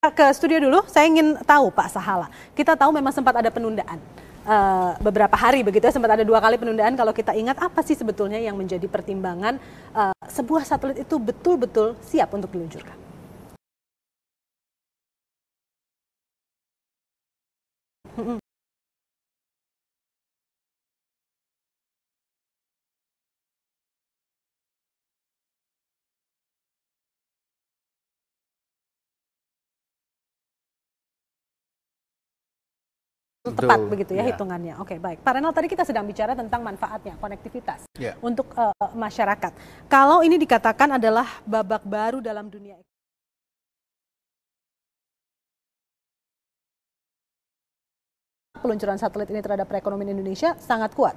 Eh, ke studio dulu, saya ingin tahu Pak Sahala. Kita tahu memang sempat ada penundaan uh, beberapa hari begitu ya, sempat ada dua kali penundaan. Kalau kita ingat apa sih sebetulnya yang menjadi pertimbangan uh, sebuah satelit itu betul-betul siap untuk diluncurkan? Mm -mm. tepat begitu ya yeah. hitungannya. Oke, okay, baik. Pak Renal tadi kita sedang bicara tentang manfaatnya konektivitas yeah. untuk uh, masyarakat. Kalau ini dikatakan adalah babak baru dalam dunia peluncuran satelit ini terhadap perekonomian Indonesia sangat kuat.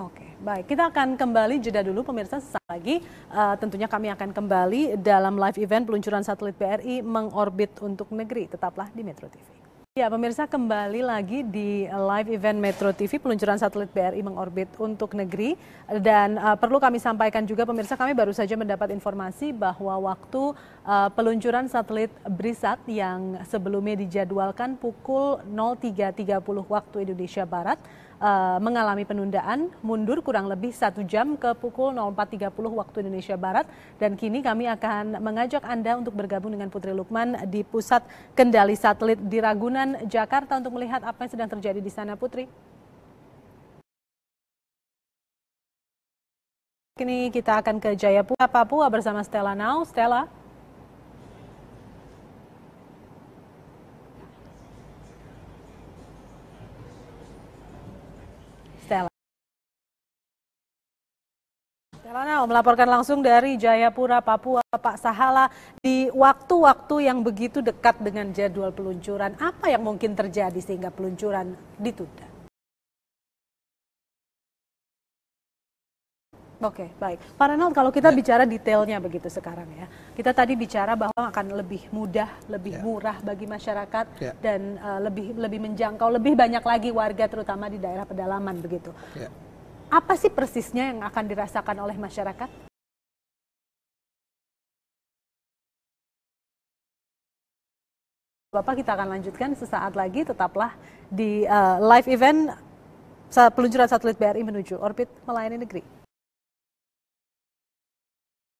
Oke, baik. Kita akan kembali jeda dulu pemirsa sesaat lagi. Uh, tentunya kami akan kembali dalam live event peluncuran satelit BRI mengorbit untuk negeri. Tetaplah di Metro TV. Ya, pemirsa kembali lagi di live event Metro TV peluncuran satelit BRI mengorbit untuk negeri dan uh, perlu kami sampaikan juga pemirsa kami baru saja mendapat informasi bahwa waktu uh, peluncuran satelit Brisat yang sebelumnya dijadwalkan pukul 03.30 waktu Indonesia Barat Eh, mengalami penundaan, mundur kurang lebih satu jam ke pukul 04.30 waktu Indonesia Barat. Dan kini kami akan mengajak Anda untuk bergabung dengan Putri Lukman di Pusat Kendali Satelit di Ragunan, Jakarta untuk melihat apa yang sedang terjadi di sana, Putri. Kini kita akan ke Jayapura, Papua bersama Stella Now. Stella. Telanel melaporkan langsung dari Jayapura, Papua, Pak Sahala di waktu-waktu yang begitu dekat dengan jadwal peluncuran. Apa yang mungkin terjadi sehingga peluncuran ditunda? Oke, okay, baik. Pak Renald, kalau kita ya. bicara detailnya begitu sekarang ya. Kita tadi bicara bahwa akan lebih mudah, lebih ya. murah bagi masyarakat ya. dan uh, lebih lebih menjangkau lebih banyak lagi warga terutama di daerah pedalaman begitu. Ya apa sih persisnya yang akan dirasakan oleh masyarakat? Bapak kita akan lanjutkan sesaat lagi tetaplah di uh, live event peluncuran satelit BRI menuju orbit melayani negeri.